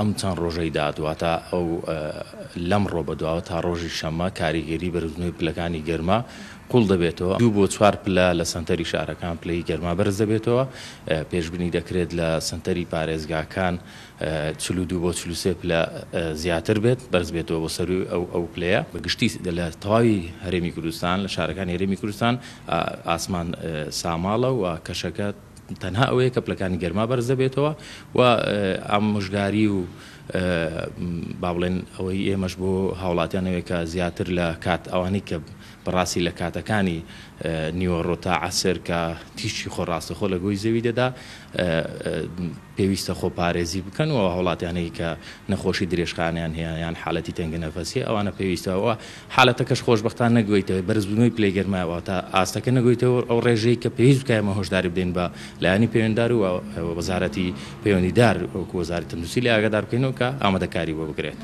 ئەم چەند ڕۆژەی دادواتە ئەو لەم ڕۆ بەدواوە تا ڕۆژی شەمە کاریگەری بەرزنووی پلەکانی گەرما قوڵ دەبێتەوە دوو بۆ چوار پلە لە سنتەری شارەکان پلی گەرما بەرز دەبێتەوە پێشببینی دەکرێت لە سنتەری پارێزگاکان چلو دوو بۆ چلوسێ پلە زیاتر بێت بەرز بێتەوە بۆ سەر ئەو ئەو پلەیە بەگشتی لە تەواوی هەرێمی کوردستان لە شارەکان هەرێمی کوردستان ئاسمان ساماڵە و کەشەکە تەنها ئەوەیە کە پلەکانی گەرما بەرزە بێتەوە و ئامۆژگاری و با بڵێن ئەوەی ئێمەش بۆ هاوڵاتیانەوەی کە زیاتر لە کات ئەوانی کە بەڕاستی لە کاتەکانی نیوەڕۆتا عسر کە تیشتی خۆڕاستەخۆ لە گۆی زەوی دەدا پێویستە خۆپارێزی بکەن و وڵاتیانەی کە نەخۆشی درێژخانیان هەیە یان حالەتی تەنگەنەفەسی ئەوانە پێویستەوە حالەتەکەش خۆشببختان نەگویتەوە بەرزبوونەوەی پلێگەرمایەوە تا ئاستەکە نەگویتەوە ئەو ڕێژەی کە پێویست بکایمە هۆشداری بدەین بە لایانی پەیوەنددار و وەزارەتی پەیوەندیدار وەکو وەزارەت تەندوسی لە ئاگادار بکەینەوە کە ئامادەکاری بۆ بگرێت.